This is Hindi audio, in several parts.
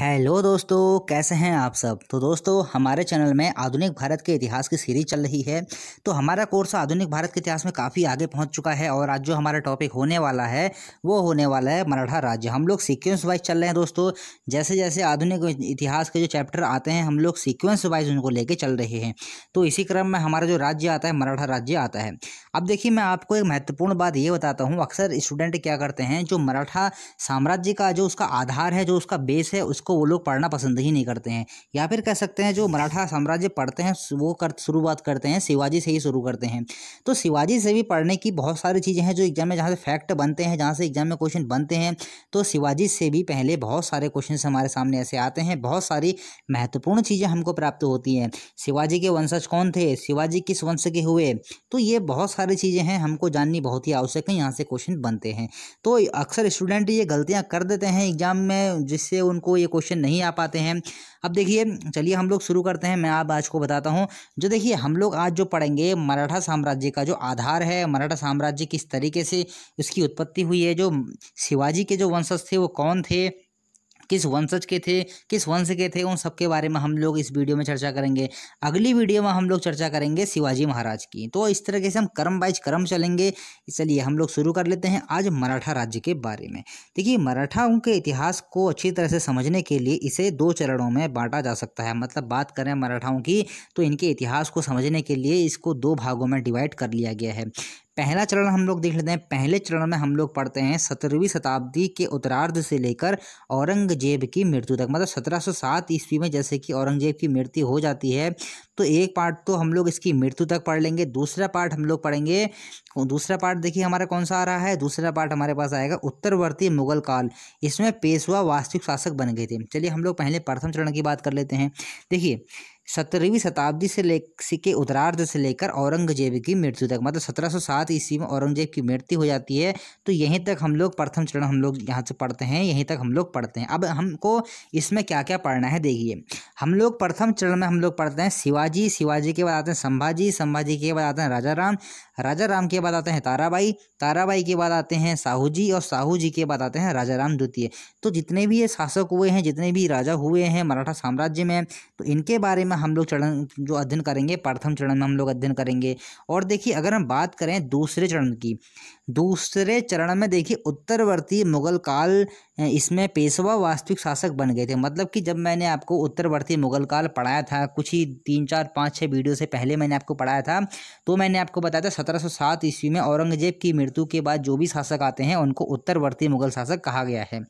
हेलो दोस्तों कैसे हैं आप सब तो दोस्तों हमारे चैनल में आधुनिक भारत के इतिहास की सीरीज चल रही है तो हमारा कोर्स आधुनिक भारत के इतिहास में काफ़ी आगे पहुंच चुका है और आज जो हमारा टॉपिक होने वाला है वो होने वाला है मराठा राज्य हम लोग सीक्वेंस वाइज चल रहे हैं दोस्तों जैसे जैसे आधुनिक इतिहास के जो चैप्टर आते हैं हम लोग सीक्वेंस वाइज उनको लेके चल रहे हैं तो इसी क्रम में हमारा जो राज्य आता है मराठा राज्य आता है अब देखिए मैं आपको एक महत्वपूर्ण बात ये बताता हूँ अक्सर स्टूडेंट क्या करते हैं जो मराठा साम्राज्य का जो उसका आधार है जो उसका बेस है जिसको वो लोग पढ़ना पसंद ही नहीं करते हैं या फिर कह सकते हैं जो मराठा साम्राज्य पढ़ते हैं वो कर शुरुआत करते हैं शिवाजी से ही शुरू करते हैं तो शिवाजी से भी पढ़ने की बहुत सारी चीज़ें हैं जो एग्जाम में जहाँ से फैक्ट बनते हैं जहाँ से एग्जाम में क्वेश्चन बनते हैं तो शिवाजी से भी पहले बहुत सारे क्वेश्चन हमारे सामने ऐसे आते हैं बहुत सारी महत्वपूर्ण चीज़ें हमको प्राप्त होती हैं शिवाजी के वंशज कौन थे शिवाजी किस वंश के हुए तो ये बहुत सारी चीज़ें हैं हमको जाननी बहुत ही आवश्यक है यहाँ से क्वेश्चन बनते हैं तो अक्सर स्टूडेंट ये गलतियाँ कर देते हैं एग्जाम में जिससे उनको ये क्वेश्चन नहीं आ पाते हैं अब देखिए चलिए हम लोग शुरू करते हैं मैं आप आज को बताता हूँ जो देखिए हम लोग आज जो पढ़ेंगे मराठा साम्राज्य का जो आधार है मराठा साम्राज्य किस तरीके से उसकी उत्पत्ति हुई है जो शिवाजी के जो वंशज थे वो कौन थे किस वंशज के थे किस वंश के थे उन सबके बारे में हम लोग इस वीडियो में चर्चा करेंगे अगली वीडियो में हम लोग चर्चा करेंगे शिवाजी महाराज की तो इस तरीके से हम कर्म बाइज क्रम चलेंगे इसलिए हम लोग शुरू कर लेते हैं आज मराठा राज्य के बारे में देखिए मराठाओं के इतिहास को अच्छी तरह से समझने के लिए इसे दो चरणों में बांटा जा सकता है मतलब बात करें मराठाओं की तो इनके इतिहास को समझने के लिए इसको दो भागों में डिवाइड कर लिया गया है पहला चरण हम लोग देख लेते हैं पहले चरण में हम लोग पढ़ते हैं सत्रहवीं शताब्दी के उत्तरार्ध से लेकर औरंगजेब की मृत्यु तक मतलब सत्रह सौ सात ईस्वी में जैसे कि औरंगजेब की मृत्यु हो जाती है तो एक पार्ट तो हम लोग इसकी मृत्यु तक पढ़ लेंगे दूसरा पार्ट हम लोग पढ़ेंगे दूसरा पार्ट देखिए हमारा कौन सा आ रहा है दूसरा पार्ट हमारे पास आएगा उत्तरवर्ती मुगल काल इसमें पेशवा वास्तविक शासक बन गए थे चलिए हम लोग पहले प्रथम चरण की बात कर लेते हैं देखिए सत्रहवीं शताब्दी से ले के उदरार्ध से लेकर औरंगजेब की मृत्यु तक मतलब सत्रह सौ सात ईस्वी में औरंगजेब की मृत्यु हो जाती है तो यहीं तक हम लोग प्रथम चरण हम लोग यहाँ से पढ़ते हैं यहीं तक हम लोग पढ़ते हैं अब हमको इसमें क्या क्या पढ़ना है देखिए हम लोग प्रथम चरण में हम लोग पढ़ते हैं शिवाजी शिवाजी के बाद आते हैं संभाजी संभाजी के बाद आते हैं राजा राम राजा राम के बाद आते हैं ताराबाई ताराबाई के बाद आते हैं साहू जी और साहू जी के बाद आते हैं राजा राम द्वितीय तो जितने भी ये शासक हुए हैं जितने भी राजा हुए हैं मराठा साम्राज्य में तो इनके बारे में में हम लोग चरण जो अध्ययन करेंगे प्रथम चरण में हम लोग अध्ययन करेंगे और देखिए अगर हम बात करें दूसरे चरण की दूसरे चरण में देखिए उत्तरवर्ती मुगल काल इसमें पेशवा वास्तविक शासक बन गए थे मतलब कि जब मैंने आपको उत्तरवर्ती मुगल काल पढ़ाया था कुछ ही तीन चार पाँच छः वीडियो से पहले मैंने आपको पढ़ाया था तो मैंने आपको बताया था सत्रह सौ सात ईस्वी में औरंगजेब की मृत्यु के बाद जो भी शासक आते हैं उनको उत्तरवर्ती मुगल शासक कहा गया है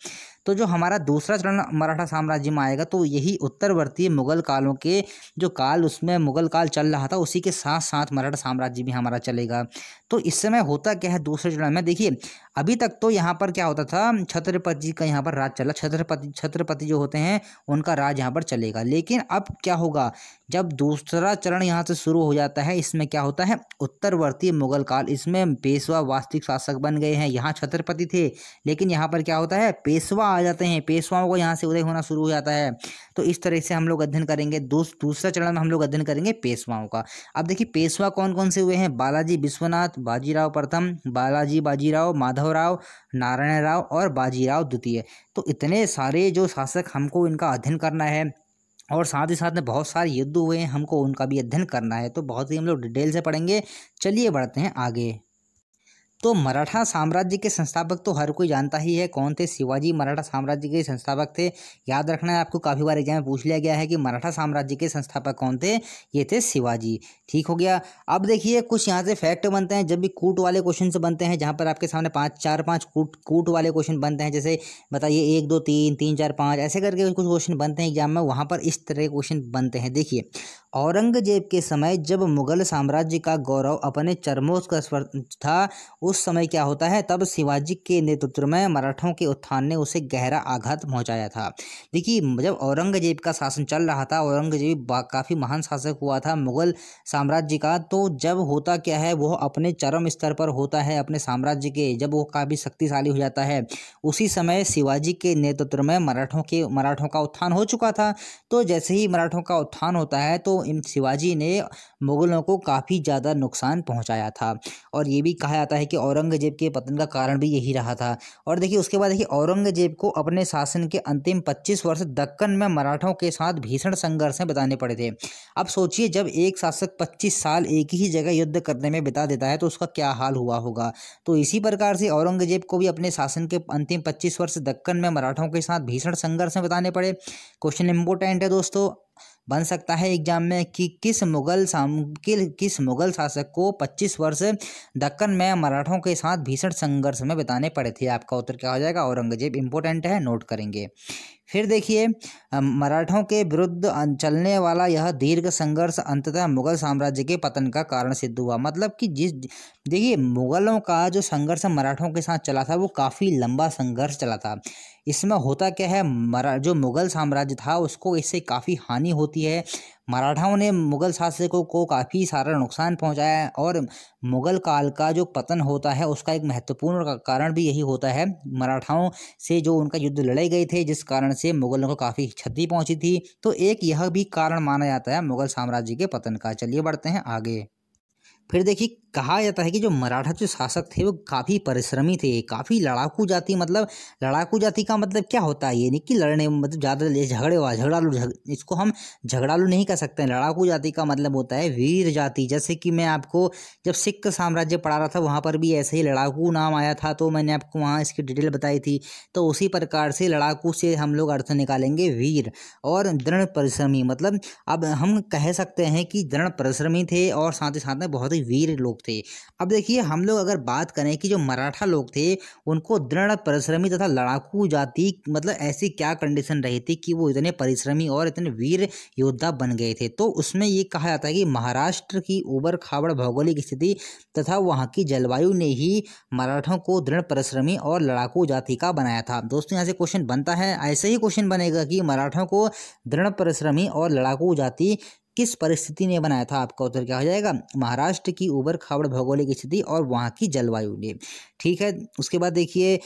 तो जो हमारा दूसरा चरण मराठा साम्राज्य में आएगा तो यही उत्तरवर्ती मुगल कालों के जो काल उसमें मुगल काल चल रहा था उसी के साथ साथ मराठा साम्राज्य भी हमारा चलेगा तो इस समय होता क्या है दूसरे चरण में देखिए अभी तक तो यहाँ पर क्या होता था छत्रपति का यहाँ पर राज चला छत्रपति छत्रपति जो होते हैं उनका राज यहाँ पर चलेगा लेकिन अब क्या होगा जब दूसरा चरण यहाँ से शुरू हो जाता है इसमें क्या होता है उत्तरवर्ती मुगल काल इसमें पेशवा वास्तविक शासक बन गए हैं यहाँ छत्रपति थे लेकिन यहाँ पर क्या होता है पेशवा आ जाते हैं पेशवाओं को यहाँ से उदय होना शुरू हो जाता है तो इस तरह से हम लोग अध्ययन करेंगे दूसरा चरण में हम लोग अध्ययन करेंगे पेशवाओं का अब देखिए पेशवा कौन कौन से हुए हैं बालाजी विश्वनाथ बाजीराव प्रथम बालाजी बाजीराव माधवराव नारायण राव और बाजीराव द्वितीय तो इतने सारे जो शासक हमको इनका अध्ययन करना है और साथ ही साथ में बहुत सारे युद्ध हुए हैं हमको उनका भी अध्ययन करना है तो बहुत ही हम लोग डिटेल से पढ़ेंगे चलिए बढ़ते हैं आगे तो मराठा साम्राज्य के संस्थापक तो हर कोई जानता ही है कौन थे शिवाजी मराठा साम्राज्य के संस्थापक थे याद रखना है आपको काफ़ी बार एग्जाम में पूछ लिया गया है कि मराठा साम्राज्य के संस्थापक कौन थे ये थे शिवाजी ठीक हो गया अब देखिए कुछ यहाँ से फैक्ट बनते हैं जब भी कूट वाले क्वेश्चन बनते हैं जहाँ पर आपके सामने पाँच चार पाँच कूट कूट वाले क्वेश्चन बनते हैं जैसे बताइए एक दो तीन तीन चार पाँच ऐसे करके कुछ क्वेश्चन बनते हैं एग्जाम में वहाँ पर इस तरह के क्वेश्चन बनते हैं देखिए औरंगजेब के समय जब मुगल साम्राज्य का गौरव अपने चरमोत्कर्ष पर था उस समय क्या होता है तब शिवाजी के नेतृत्व में मराठों के उत्थान ने उसे गहरा आघात पहुंचाया था देखिए जब औरंगजेब का शासन चल रहा था औरंगजेब काफ़ी महान शासक हुआ था मुगल साम्राज्य का तो जब होता क्या है वह अपने चरम स्तर पर होता है अपने साम्राज्य के जब वो काफ़ी शक्तिशाली हो जाता है उसी समय शिवाजी के नेतृत्व में मराठों के मराठों का उत्थान हो चुका था तो जैसे ही मराठों का उत्थान होता है तो इन शिवाजी ने मुग़लों को काफ़ी ज़्यादा नुकसान पहुंचाया था और ये भी कहा जाता है कि औरंगज़ेब के पतन का कारण भी यही रहा था और देखिए उसके बाद देखिए औरंगज़ेब को अपने शासन के अंतिम पच्चीस वर्ष दक्कन में मराठों के साथ भीषण संघर्ष में बिताने पड़े थे अब सोचिए जब एक शासक पच्चीस साल एक ही जगह युद्ध करने में बिता देता है तो उसका क्या हाल हुआ होगा तो इसी प्रकार से औरंगज़ेब को भी अपने शासन के अंतिम पच्चीस वर्ष दक्कन में मराठों के साथ भीषण संघर्ष में बिताने पड़े क्वेश्चन इंपोर्टेंट है दोस्तों बन सकता है एग्जाम में कि किस मुगल साम कि, किस मुगल शासक को 25 वर्ष दक्कन में मराठों के साथ भीषण संघर्ष में बिताने पड़े थे आपका उत्तर क्या हो जाएगा औरंगजेब इंपोर्टेंट है नोट करेंगे फिर देखिए मराठों के विरुद्ध चलने वाला यह दीर्घ संघर्ष अंततः मुगल साम्राज्य के पतन का कारण सिद्ध हुआ मतलब कि जिस देखिए मुगलों का जो संघर्ष मराठों के साथ चला था वो काफ़ी लंबा संघर्ष चला था इसमें होता क्या है मरा जो मुगल साम्राज्य था उसको इससे काफ़ी हानि होती है मराठाओं ने मुगल शासकों को काफ़ी सारा नुकसान पहुंचाया और मुगल काल का जो पतन होता है उसका एक महत्वपूर्ण कारण भी यही होता है मराठाओं से जो उनका युद्ध लड़े गए थे जिस कारण से मुगलों को काफ़ी क्षति पहुंची थी तो एक यह भी कारण माना जाता है मुगल साम्राज्य के पतन का चलिए बढ़ते हैं आगे फिर देखिए कहा जाता है कि जो मराठा जो शासक थे वो काफ़ी परिश्रमी थे काफ़ी लड़ाकू जाति मतलब लड़ाकू जाति का मतलब क्या होता है ये नहीं कि लड़ने मतलब ज़्यादा झगड़े हुआ झगड़ालू जग, इसको हम झगड़ालू नहीं कह सकते हैं लड़ाकू जाति का मतलब होता है वीर जाति जैसे कि मैं आपको जब सिख साम्राज्य पढ़ा रहा था वहाँ पर भी ऐसे ही लड़ाकू नाम आया था तो मैंने आपको वहाँ इसकी डिटेल बताई थी तो उसी प्रकार से लड़ाकू से हम लोग अर्थ निकालेंगे वीर और दृढ़ परिश्रमी मतलब अब हम कह सकते हैं कि दृढ़ परिश्रमी थे और साथ ही साथ में बहुत ही वीर लोग थे अब देखिए हम लोग अगर बात करें कि जो मराठा लोग थे उनको दृढ़ परिश्रमी तथा लड़ाकू जाति मतलब ऐसी क्या कंडीशन रही थी कि वो इतने परिश्रमी और इतने वीर योद्धा बन गए थे तो उसमें ये कहा जाता है कि महाराष्ट्र की उबर खाबड़ भौगोलिक स्थिति तथा वहाँ की जलवायु ने ही मराठों को दृढ़ परिश्रमी और लड़ाकू जाति का बनाया था दोस्तों यहाँ से क्वेश्चन बनता है ऐसे ही क्वेश्चन बनेगा कि मराठों को दृढ़ परिश्रमी और लड़ाकू जाति किस परिस्थिति ने बनाया था आपका उत्तर क्या हो जाएगा महाराष्ट्र की उबर खाबड़ भौगोलिक स्थिति और वहाँ की जलवायु ने ठीक है उसके बाद देखिए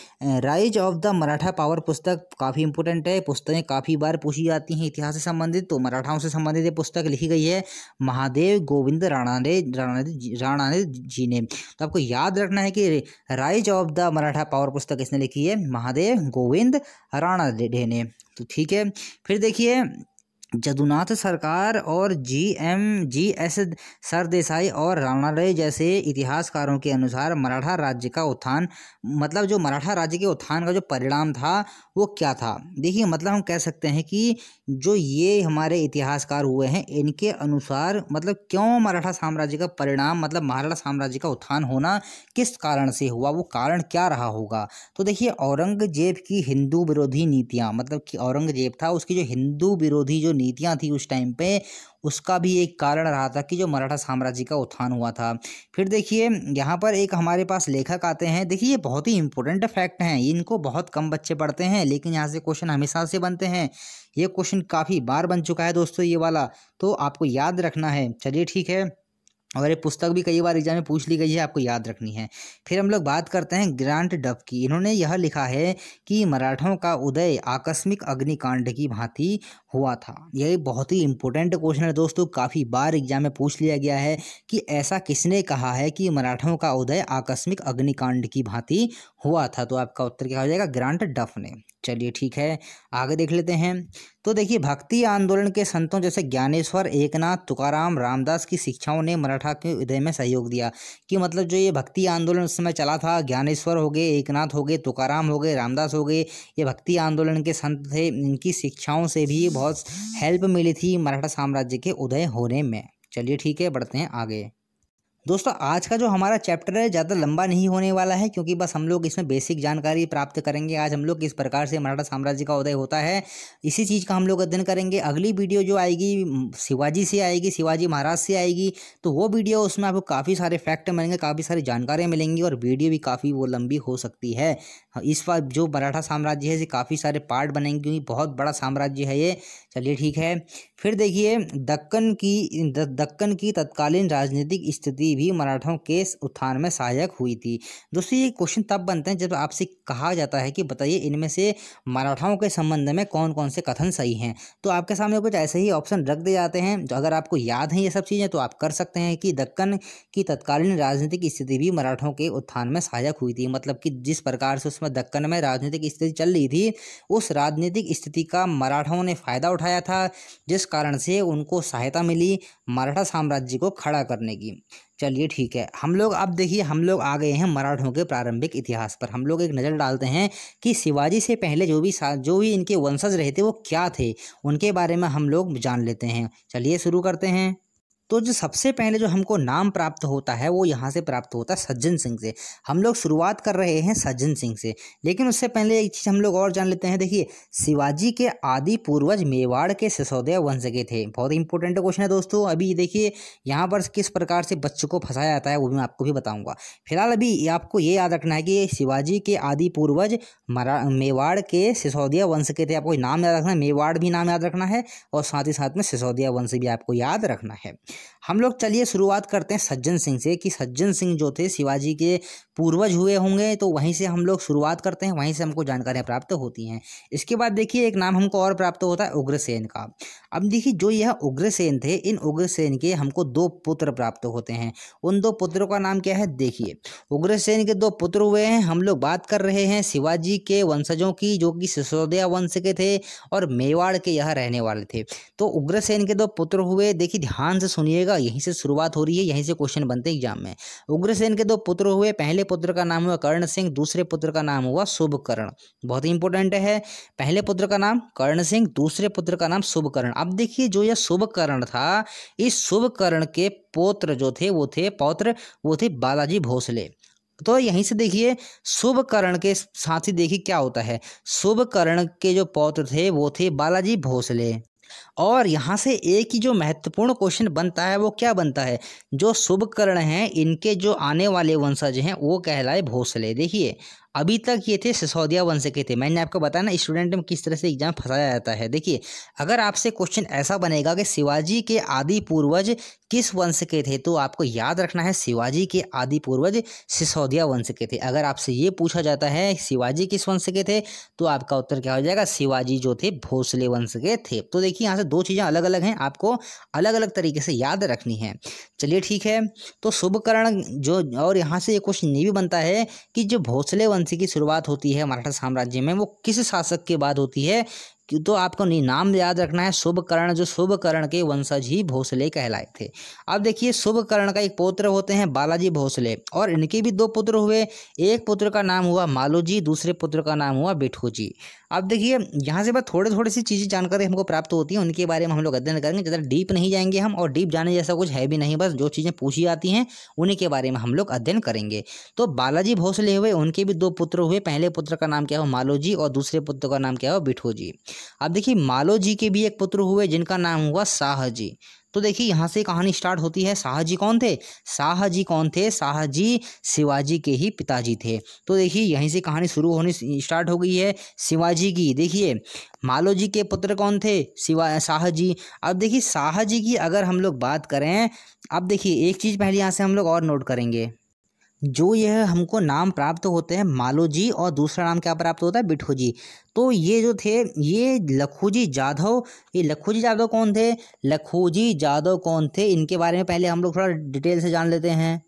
rise of the Maratha power पुस्तक काफ़ी इंपॉर्टेंट है पुस्तकें काफ़ी बार पूछी जाती हैं इतिहास से संबंधित तो मराठाओं से संबंधित ये पुस्तक लिखी गई है महादेव गोविंद राणा ने राणा ने जी ने तो आपको याद रखना है कि rise of the Maratha power पुस्तक इसने लिखी है महादेव गोविंद राणा ने तो ठीक है फिर देखिए जदुनाथ सरकार और G M G S Sardesai और राणालय जैसे इतिहासकारों के अनुसार मराठा राज्य का उत्थान मतलब जो मराठा राज्य के उत्थान का जो परिणाम था वो क्या था देखिए मतलब हम कह सकते हैं कि जो ये हमारे इतिहासकार हुए हैं इनके अनुसार मतलब क्यों मराठा साम्राज्य का परिणाम मतलब मराठा साम्राज्य का उत्थान होना किस कारण से हुआ वो कारण क्या रहा होगा तो देखिए औरंगजेब की हिंदू विरोधी नीतियाँ मतलब कि औरंगजेब था उसकी जो हिंदू विरोधी जो नीतियाँ थी उस टाइम पे उसका भी एक कारण रहा था कि जो मराठा साम्राज्य का उत्थान हुआ था फिर देखिए यहाँ पर एक हमारे पास लेखक आते हैं देखिए ये बहुत ही इंपॉर्टेंट फैक्ट हैं इनको बहुत कम बच्चे पढ़ते हैं लेकिन यहाँ से क्वेश्चन हमेशा से बनते हैं ये क्वेश्चन काफ़ी बार बन चुका है दोस्तों ये वाला तो आपको याद रखना है चलिए ठीक है और ये पुस्तक भी कई बार एग्जाम में पूछ ली गई है आपको याद रखनी है फिर हम लोग बात करते हैं ग्रांट डब की इन्होंने यह लिखा है कि मराठों का उदय आकस्मिक अग्निकांड की भांति हुआ था यह बहुत ही इंपॉर्टेंट क्वेश्चन है दोस्तों काफ़ी बार एग्जाम में पूछ लिया गया है कि ऐसा किसने कहा है कि मराठों का उदय आकस्मिक अग्निकांड की भांति हुआ था तो आपका उत्तर क्या हो जाएगा ग्रांट डफ ने चलिए ठीक है आगे देख लेते हैं तो देखिए भक्ति आंदोलन के संतों जैसे ज्ञानेश्वर एकनाथ तुकाराम रामदास की शिक्षाओं ने मराठा के उदय में सहयोग दिया कि मतलब जो ये भक्ति आंदोलन उस समय चला था ज्ञानेश्वर हो गए एकनाथ हो गए तुकाराम हो गए रामदास हो गए ये भक्ति आंदोलन के संत थे इनकी शिक्षाओं से भी बहुत हेल्प मिली थी मराठा साम्राज्य के उदय होने में चलिए ठीक है बढ़ते हैं आगे दोस्तों आज का जो हमारा चैप्टर है ज़्यादा लंबा नहीं होने वाला है क्योंकि बस हम लोग इसमें बेसिक जानकारी प्राप्त करेंगे आज हम लोग किस प्रकार से मराठा साम्राज्य का उदय होता है इसी चीज़ का हम लोग अध्ययन करेंगे अगली वीडियो जो आएगी शिवाजी से आएगी शिवाजी महाराज से आएगी तो वो वीडियो उसमें आपको काफ़ी सारे फैक्ट मिलेंगे काफ़ी सारी जानकारियाँ मिलेंगी और वीडियो भी काफ़ी वो लंबी हो सकती है इस बार जो मराठा साम्राज्य है काफ़ी सारे पार्ट बनेंगे क्योंकि बहुत बड़ा साम्राज्य है ये चलिए ठीक है फिर देखिए दक्कन की दक्कन की तत्कालीन राजनीतिक स्थिति भी मराठों के उत्थान में सहायक हुई थी दोस्तों ये क्वेश्चन तब बनते हैं जब आपसे कहा जाता है कि बताइए इनमें से मराठाओं के संबंध में कौन कौन से कथन सही हैं तो आपके सामने कुछ ऐसे ही ऑप्शन रख दिए जाते हैं तो अगर आपको याद हैं ये सब चीज़ें तो आप कर सकते हैं कि दक्कन की तत्कालीन राजनीतिक स्थिति भी मराठों के उत्थान में सहायक हुई थी मतलब कि जिस प्रकार से उसमें दक्कन में राजनीतिक स्थिति चल रही थी उस राजनीतिक स्थिति का मराठों ने फ़ायदा उठाया उठाया था जिस कारण से उनको सहायता मिली मराठा साम्राज्य को खड़ा करने की चलिए ठीक है हम लोग अब देखिए हम लोग आ गए हैं मराठों के प्रारंभिक इतिहास पर हम लोग एक नज़र डालते हैं कि शिवाजी से पहले जो भी जो भी इनके वंशज रहे थे वो क्या थे उनके बारे में हम लोग जान लेते हैं चलिए शुरू करते हैं तो जो सबसे पहले जो हमको नाम प्राप्त होता है वो यहाँ से प्राप्त होता है सज्जन सिंह से हम लोग शुरुआत कर रहे हैं सज्जन सिंह से लेकिन उससे पहले एक चीज़ हम लोग और जान लेते हैं देखिए शिवाजी के आदि पूर्वज मेवाड़ के सिसोदिया वंश के थे बहुत इंपॉर्टेंट क्वेश्चन है दोस्तों अभी देखिए यहाँ पर किस प्रकार से बच्चों को फंसाया जाता है वो भी मैं आपको भी बताऊँगा फिलहाल अभी आपको ये याद रखना है कि शिवाजी के आदि पूर्वज मेवाड़ के सिसोदिया वंश के थे आपको नाम याद रखना है मेवाड़ भी नाम याद रखना है और साथ ही साथ में सिसोदिया वंश भी आपको याद रखना है हम लोग चलिए शुरुआत करते हैं सज्जन सिंह से कि सज्जन सिंह जो थे शिवाजी के पूर्वज हुए होंगे तो वहीं से हम लोग शुरुआत करते हैं वहीं से हमको जानकारियाँ प्राप्त होती हैं इसके बाद देखिए एक नाम हमको और प्राप्त होता है उग्रसेन का अब देखिए जो यह उग्रसेन थे इन उग्रसेन के हमको दो पुत्र प्राप्त होते हैं उन दो पुत्रों का नाम क्या है देखिए उग्रसेन के दो पुत्र हुए हैं हम लोग बात कर रहे हैं शिवाजी के वंशजों की जो कि सिसोदिया वंश के थे और मेवाड़ के यह रहने वाले थे तो उग्रसेन के दो पुत्र हुए देखिए ध्यान से सुन सुनिएगा यहीं से शुरुआत हो रही है यहीं से क्वेश्चन बनते हैं एग्जाम में उग्रसेन के दो पुत्र हुए पहले पुत्र का नाम हुआ कर्ण सिंह दूसरे पुत्र का नाम हुआ शुभकर्ण बहुत ही इंपॉर्टेंट है पहले पुत्र का नाम कर्ण सिंह दूसरे पुत्र का नाम शुभकर्ण अब देखिए जो यह शुभकर्ण था इस शुभकर्ण के पोत्र जो थे वो थे पौत्र वो थे बालाजी भोसले तो यहीं से देखिए शुभकर्ण के साथ ही देखिए क्या होता है शुभकर्ण के जो पौत्र थे वो थे बालाजी भोसले और यहाँ से एक ही जो महत्वपूर्ण क्वेश्चन बनता है वो क्या बनता है जो शुभकर्ण हैं इनके जो आने वाले वंशज हैं वो कहलाए भोसले देखिए अभी तक ये थे सिसोदिया वंश के थे मैंने आपको बताया ना स्टूडेंट में किस तरह से एग्जाम फंसाया जाता है देखिए अगर आपसे क्वेश्चन ऐसा बनेगा कि शिवाजी के आदि पूर्वज किस वंश के थे तो आपको याद रखना है शिवाजी के आदि पूर्वज सिसोदिया वंश के थे अगर आपसे ये पूछा जाता है शिवाजी किस वंश के थे तो आपका उत्तर क्या हो जाएगा शिवाजी जो थे भोसले वंश के थे तो देखिए यहाँ से दो चीज़ें अलग अलग हैं आपको अलग अलग तरीके से याद रखनी है चलिए ठीक है तो शुभकर्ण जो और यहाँ से ये क्वेश्चन ये भी बनता है कि जो भोसले वंश की शुरुआत होती है मराठा साम्राज्य में वो किस शासक के बाद होती है क्यों तो आपको नाम याद रखना है शुभकर्ण जो शुभकर्ण के वंशज ही भोसले कहलाए थे अब देखिए शुभकर्ण का एक पुत्र होते हैं बालाजी भोसले और इनके भी दो पुत्र हुए एक पुत्र का नाम हुआ मालोजी दूसरे पुत्र का नाम हुआ बिठू जी अब देखिए यहाँ से बस थोड़े थोड़े सी चीज़ें जानकारी हमको प्राप्त होती है उनके बारे में हम लोग अध्ययन करेंगे ज़्यादा डीप नहीं जाएंगे हम और डीप जाने जैसा कुछ है भी नहीं बस जो चीज़ें पूछी जाती हैं उन्हीं के बारे में हम लोग अध्ययन करेंगे तो बालाजी भोसले हुए उनके भी दो पुत्र हुए पहले पुत्र का नाम क्या हो मालोजी और दूसरे पुत्र का नाम क्या हो बिठो जी अब देखिए मालोजी के भी एक पुत्र हुए जिनका नाम हुआ शाह जी तो देखिए यहाँ से कहानी स्टार्ट होती है शाहजी कौन थे शाहजी कौन थे शाहजी शिवाजी के ही पिताजी थे तो देखिए यहीं से कहानी शुरू होने स्टार्ट हो गई है शिवाजी की देखिए मालोजी के पुत्र कौन थे शिवा शाहजी अब देखिए शाहजी की अगर हम लोग बात करें अब देखिए एक चीज़ पहले यहाँ से हम लोग और नोट करेंगे जो यह हमको नाम प्राप्त होते हैं मालोजी और दूसरा नाम क्या प्राप्त होता है बिठोजी तो ये जो थे ये लखूजी जाधव ये लखूजी जाधव कौन थे लखूजी जाधव कौन थे इनके बारे में पहले हम लोग थोड़ा डिटेल से जान लेते हैं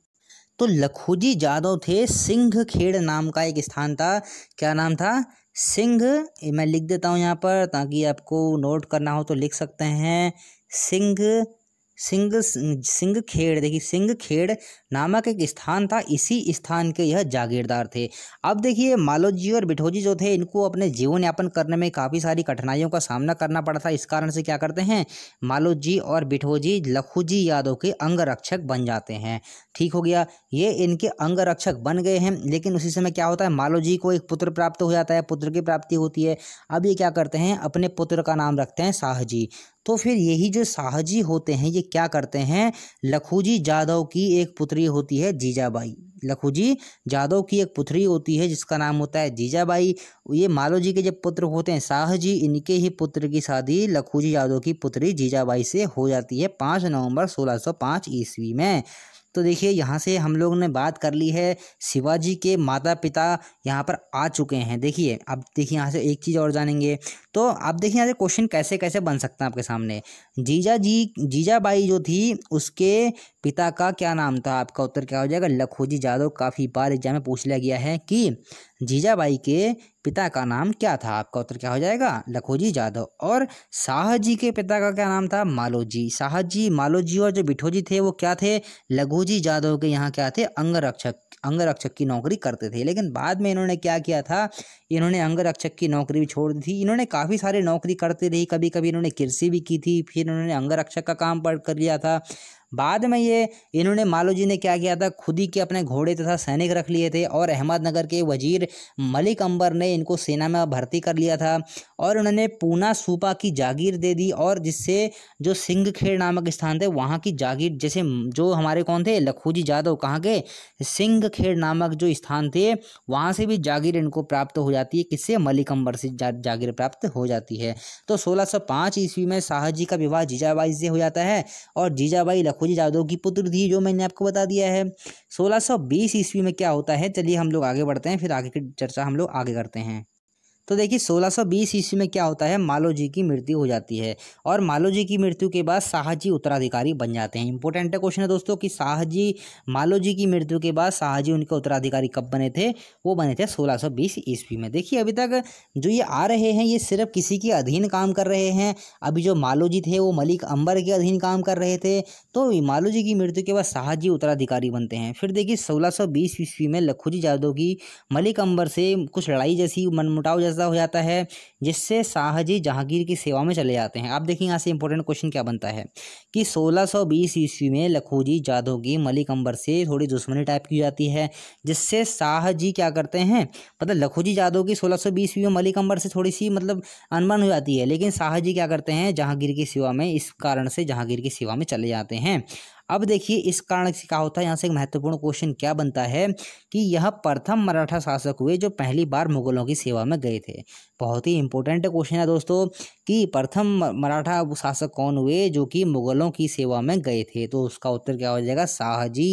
तो लखूजी जाधव थे सिंहखेड़ नाम का एक स्थान था क्या नाम था सिंह मैं लिख देता हूँ यहाँ पर ताकि आपको नोट करना हो तो लिख सकते हैं सिंह सिंह सिंह खेड़ देखिए सिंह खेड़ नामक एक स्थान था इसी स्थान के यह जागीरदार थे अब देखिए मालोजी और बिठोजी जो थे इनको अपने जीवन यापन करने में काफ़ी सारी कठिनाइयों का सामना करना पड़ा था इस कारण से क्या करते हैं मालोजी और बिठोजी लखूजी यादव के अंगरक्षक बन जाते हैं ठीक हो गया ये इनके अंगरक्षक बन गए हैं लेकिन उसी समय क्या होता है मालोजी को एक पुत्र प्राप्त हो जाता है पुत्र की प्राप्ति होती है अब ये क्या करते हैं अपने पुत्र का नाम रखते हैं शाहजी तो फिर यही जो शाहजी होते हैं ये क्या करते हैं लखूजी जादव की एक पुत्री होती है जीजाबाई लखूजी जादव की एक पुत्री होती है जिसका नाम होता है जीजाबाई ये मालो जी के जब पुत्र होते हैं शाह जी इनके ही पुत्र की शादी लखूजी यादव की पुत्री जीजाबाई से हो जाती है पाँच नवंबर 1605 ईस्वी में तो देखिए यहाँ से हम लोग ने बात कर ली है शिवाजी के माता पिता यहाँ पर आ चुके हैं देखिए अब देखिए यहाँ से एक चीज़ और जानेंगे तो आप देखिए यहाँ से क्वेश्चन कैसे कैसे बन सकता है आपके सामने जीजा जी जीजाबाई जो थी उसके पिता का क्या नाम था आपका उत्तर क्या हो जाएगा लखोजी जादव काफ़ी बार एग्जाम में पूछ लिया गया है कि जीजाबाई के पिता का नाम क्या था आपका उत्तर क्या हो जाएगा लखोजी जाधव और शाहजी के पिता का क्या नाम था मालोजी शाहजी मालोजी और जो बिठोजी थे वो क्या थे लघुजी जाधव के यहाँ क्या थे अंगरक्षक अंगरक्षक की नौकरी करते थे लेकिन बाद में इन्होंने क्या किया था इन्होंने अंगरक्षक की नौकरी भी छोड़ दी थी इन्होंने काफ़ी सारे नौकरी करते रहे कभी कभी इन्होंने कृषि भी की थी फिर इन्होंने अंगरक्षक का काम पर कर लिया था बाद में ये इन्होंने मालोजी ने क्या किया था खुद ही के अपने घोड़े तथा सैनिक रख लिए थे और अहमदनगर के वजीर मलिक अंबर ने इनको सेना में भर्ती कर लिया था और उन्होंने पूना सूपा की जागीर दे दी और जिससे जो सिंहखेड़ नामक स्थान थे वहाँ की जागीर जैसे जो हमारे कौन थे लखूजी जादव कहाँ के सिंहखेड़ नामक जो स्थान थे वहाँ से भी जागीर इनको प्राप्त हो जाती है किससे मलिकम्बर से जा, जागीर प्राप्त हो जाती है तो 1605 ईस्वी में शाहजी का विवाह जीजाबाई से हो जाता है और जीजाबाई लखोजी जादव की पुत्र थी जो मैंने आपको बता दिया है 1620 ईस्वी में क्या होता है चलिए हम लोग आगे बढ़ते हैं फिर आगे की चर्चा हम लोग आगे करते हैं तो देखिए 1620 ईस्वी में क्या होता है मालो जी की मृत्यु हो जाती है और मालो जी की मृत्यु के बाद शाहजी उत्तराधिकारी बन जाते हैं इंपॉर्टेंट है क्वेश्चन है दोस्तों कि शाहजी मालो जी की मृत्यु के बाद शाहजी उनके उत्तराधिकारी कब बने थे वो बने थे 1620 ईस्वी में देखिए अभी तक जो ये आ रहे हैं ये सिर्फ किसी के अधीन काम कर रहे हैं अभी जो मालो जी थे वो मलिक अंबर के अधीन काम कर रहे थे तो मालो जी की मृत्यु के बाद शाहजी उत्तराधिकारी बनते हैं फिर देखिए सोलह ईस्वी में लखोजी जादव की मलिक अंबर से कुछ लड़ाई जैसी मनमुटाव जैसा फैसला हो जाता है जिससे शाहजी जहांगीर की सेवा में चले जाते हैं आप देखिए यहाँ से इंपॉर्टेंट क्वेश्चन क्या बनता है कि 1620 ईस्वी में लखोजी जाधव की मलिक अंबर से थोड़ी दुश्मनी टाइप की जाती है जिससे शाहजी क्या करते हैं मतलब लखोजी जाधव की सोलह ईस्वी में मलिक अंबर से थोड़ी सी मतलब अनबन हो जाती है लेकिन शाहजी क्या करते हैं जहांगीर की सेवा में इस कारण से जहांगीर की सेवा में चले जाते हैं अब देखिए इस कारण से क्या होता है यहाँ से एक महत्वपूर्ण क्वेश्चन क्या बनता है कि यह प्रथम मराठा शासक हुए जो पहली बार मुगलों की सेवा में गए थे बहुत ही इंपॉर्टेंट क्वेश्चन है दोस्तों कि प्रथम मराठा शासक कौन हुए जो कि मुगलों की सेवा में गए थे तो उसका उत्तर क्या हो जाएगा शाहजी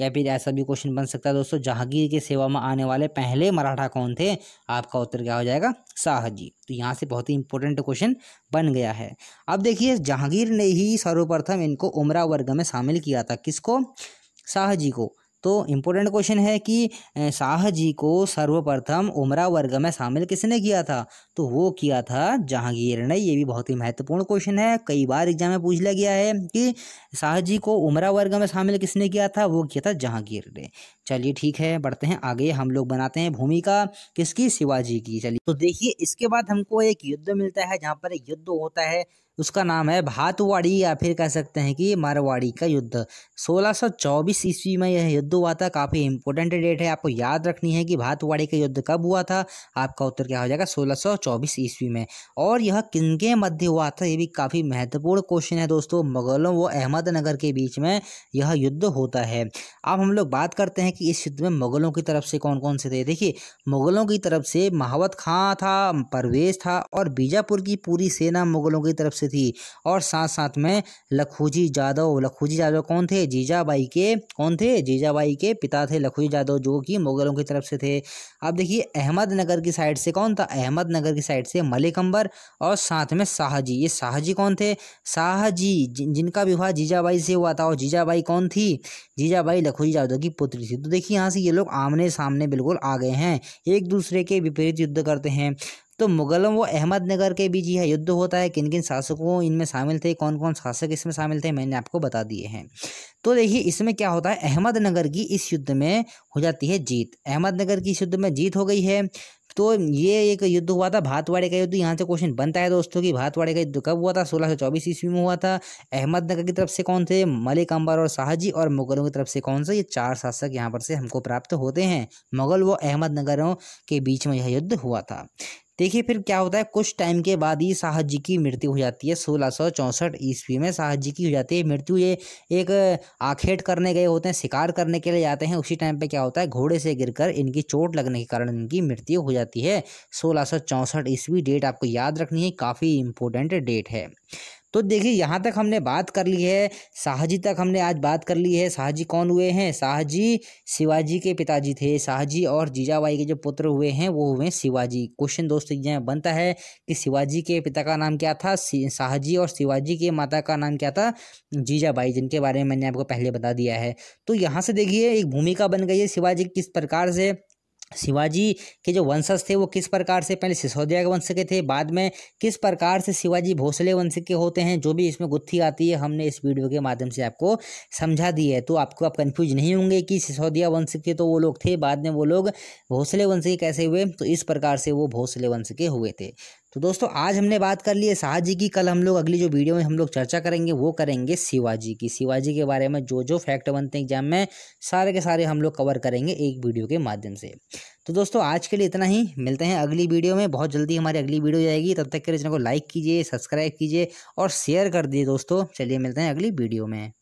या फिर ऐसा भी क्वेश्चन बन सकता है दोस्तों जहांगीर की सेवा में आने वाले पहले मराठा कौन थे आपका उत्तर क्या हो जाएगा शाहजी तो यहाँ से बहुत ही इंपॉर्टेंट क्वेश्चन बन गया है अब देखिए जहांगीर ने ही सर्वप्रथम इनको उमरा वर्ग में शामिल किया था किसको शाहजी को तो इम्पोर्टेंट क्वेश्चन है कि शाह जी को सर्वप्रथम उमरा वर्ग में शामिल किसने किया था तो वो किया था जहांगीर ने ये भी बहुत ही महत्वपूर्ण क्वेश्चन है कई बार एग्जाम में पूछ लिया गया है कि शाह जी को उमरा वर्ग में शामिल किसने किया था वो किया था जहांगीर ने चलिए ठीक है बढ़ते हैं आगे हम लोग बनाते हैं भूमिका किसकी शिवाजी की चलिए तो देखिए इसके बाद हमको एक युद्ध मिलता है जहाँ पर युद्ध होता है उसका नाम है भातवाड़ी या फिर कह सकते हैं कि मारवाड़ी का युद्ध 1624 ईस्वी में यह युद्ध हुआ था काफ़ी इंपॉर्टेंट डेट है आपको याद रखनी है कि भातवाड़ी का युद्ध कब हुआ था आपका उत्तर क्या हो जाएगा 1624 ईस्वी में और यह किनके मध्य हुआ था ये भी काफ़ी महत्वपूर्ण क्वेश्चन है दोस्तों मुगलों व अहमदनगर के बीच में यह युद्ध होता है अब हम लोग बात करते हैं कि इस युद्ध में मुगलों की तरफ से कौन कौन से थे देखिए मुगलों की तरफ से महावत खां था परवेज था और बीजापुर की पूरी सेना मुगलों की तरफ से उपस्थित थी और साथ साथ में लखूजी जादव लखूजी जादव कौन थे जीजाबाई के कौन थे जीजाबाई के पिता थे लखूजी जादव जो कि मुगलों की तरफ से थे अब देखिए अहमदनगर की साइड से कौन था अहमदनगर की साइड से मलिक अंबर और साथ में शाहजी ये शाहजी कौन थे शाहजी जिनका विवाह जीजाबाई से हुआ था और जीजाबाई कौन थी जीजाबाई लखूजी जादव की पुत्री थी तो देखिए यहाँ से ये लोग आमने सामने बिल्कुल आ गए हैं एक दूसरे के विपरीत युद्ध करते हैं तो मुगलों व अहमदनगर के बीच यह युद्ध होता है किन किन शासकों इनमें शामिल थे कौन कौन शासक इसमें शामिल थे मैंने आपको बता दिए हैं तो देखिए इसमें क्या होता है अहमदनगर की इस युद्ध में हो जाती है जीत अहमदनगर की इस युद्ध में जीत हो गई है तो ये एक युद्ध हुआ था भातवाड़े का युद्ध यहाँ से क्वेश्चन बनता है दोस्तों कि भातवाड़े का युद्ध कब हुआ था सोलह सौ चौबीस ईस्वी में हुआ था अहमदनगर की तरफ से कौन थे मलिक अंबर और शाहजी और मुगलों की तरफ से कौन सा ये चार शासक यहाँ पर से हमको प्राप्त होते हैं मुगल व अहमदनगरों के बीच में यह युद्ध हुआ था देखिए फिर क्या होता है कुछ टाइम के बाद ही साहद जी की मृत्यु हो जाती है सोलह सौ चौंसठ ईस्वी में साहद जी की हो जाती है मृत्यु ये एक आखेट करने गए होते हैं शिकार करने के लिए जाते हैं उसी टाइम पे क्या होता है घोड़े से गिरकर इनकी चोट लगने के कारण इनकी मृत्यु हो जाती है सोलह सौ चौंसठ ईस्वी डेट आपको याद रखनी है काफ़ी इंपॉर्टेंट डेट है तो देखिए यहाँ तक हमने बात कर ली है शाहजी तक हमने आज बात कर ली है शाहजी कौन हुए हैं शाहजी शिवाजी के पिताजी थे शाहजी और जीजाबाई के जो पुत्र हुए हैं वो हुए शिवाजी क्वेश्चन दोस्तों यह बनता है कि शिवाजी के पिता का नाम क्या था शाहजी और शिवाजी के माता का नाम क्या था जीजाबाई जिनके बारे में मैंने आपको पहले बता दिया है तो यहाँ से देखिए एक भूमिका बन गई है शिवाजी किस प्रकार से शिवाजी के जो वंशज थे वो किस प्रकार से पहले सिसोदिया के वंश के थे बाद में किस प्रकार से शिवाजी भोसले वंश के होते हैं जो भी इसमें गुत्थी आती है हमने इस वीडियो के माध्यम से आपको समझा दी है तो आपको आप कंफ्यूज नहीं होंगे कि सिसोदिया वंश के तो वो लोग थे बाद में वो लोग भोसले वंश के कैसे हुए तो इस प्रकार से वो भोसले वंश के हुए थे तो दोस्तों आज हमने बात कर ली है शाहजी की कल हम लोग अगली जो वीडियो में हम लोग चर्चा करेंगे वो करेंगे शिवाजी की शिवाजी के बारे में जो जो फैक्ट बनते हैं एग्जाम में सारे के सारे हम लोग कवर करेंगे एक वीडियो के माध्यम से तो दोस्तों आज के लिए इतना ही मिलते हैं अगली वीडियो में बहुत जल्दी हमारी अगली वीडियो जाएगी तब तक के लिए चैनल को लाइक कीजिए सब्सक्राइब कीजिए और शेयर कर दिए दोस्तों चलिए मिलते हैं अगली वीडियो में